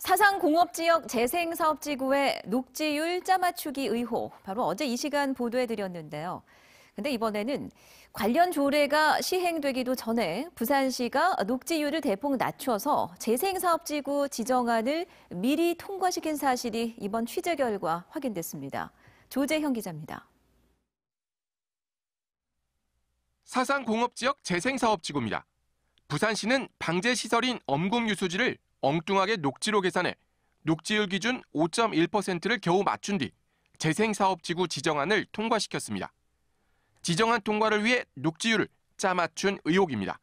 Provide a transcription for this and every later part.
사상공업지역 재생사업지구의 녹지율 짜맞추기 의혹, 바로 어제 이 시간 보도해드렸는데요. 근데 이번에는 관련 조례가 시행되기도 전에 부산시가 녹지율을 대폭 낮춰서 재생사업지구 지정안을 미리 통과시킨 사실이 이번 취재 결과 확인됐습니다. 조재형 기자입니다. 사상공업지역 재생사업지구입니다. 부산시는 방제시설인 엄궁유수지를 엉뚱하게 녹지로 계산해 녹지율 기준 5.1%를 겨우 맞춘 뒤 재생사업지구 지정안을 통과시켰습니다. 지정안 통과를 위해 녹지율을 짜맞춘 의혹입니다.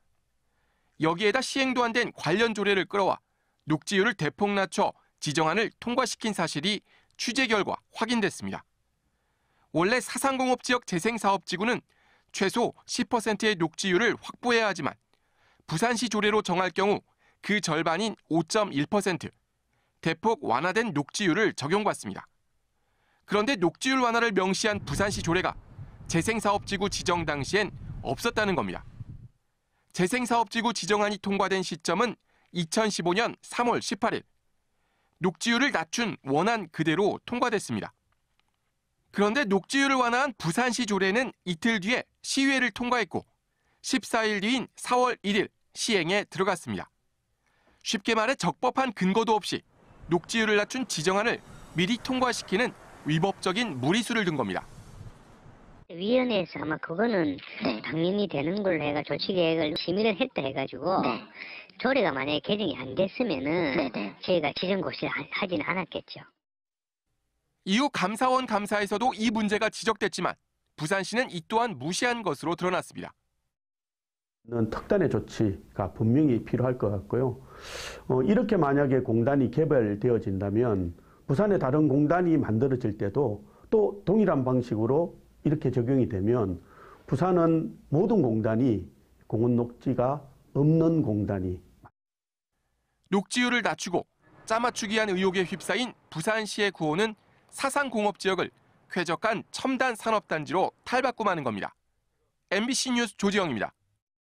여기에다 시행도 안 된 관련 조례를 끌어와 녹지율을 대폭 낮춰 지정안을 통과시킨 사실이 취재 결과 확인됐습니다. 원래 사상공업 지역 재생사업지구는 최소 10%의 녹지율을 확보해야 하지만 부산시 조례로 정할 경우 그 절반인 5.1%, 대폭 완화된 녹지율을 적용받습니다. 그런데 녹지율 완화를 명시한 부산시 조례가 재생사업지구 지정 당시엔 없었다는 겁니다. 재생사업지구 지정안이 통과된 시점은 2015년 3월 18일. 녹지율을 낮춘 원안 그대로 통과됐습니다. 그런데 녹지율을 완화한 부산시 조례는 이틀 뒤에 시의회를 통과했고 14일 뒤인 4월 1일 시행에 들어갔습니다. 쉽게 말해 적법한 근거도 없이 녹지율을 낮춘 지정안을 미리 통과시키는 위법적인 무리수를 든 겁니다. 위원회에서 아마 그거는 네. 당연히 되는 걸로 해가 조치 계획을 심의를 했다 해가지고 네. 조례가 만약에 개정이 안 됐으면은 네, 네. 저희가 지정 고시를 하지 않았겠죠. 이후 감사원 감사에서도 이 문제가 지적됐지만 부산시는 이 또한 무시한 것으로 드러났습니다. 는 특단의 조치가 분명히 필요할 것 같고요. 어, 이렇게 만약에 공단이 개발되어진다면 부산의 다른 공단이 만들어질 때도 또 동일한 방식으로 이렇게 적용이 되면 부산은 모든 공단이 공원 녹지가 없는 공단이 녹지율을 낮추고 짜맞추기 한 의혹에 휩싸인 부산시의 구호는 사상공업 지역을 쾌적한 첨단 산업단지로 탈바꿈하는 겁니다. MBC 뉴스 조지영입니다.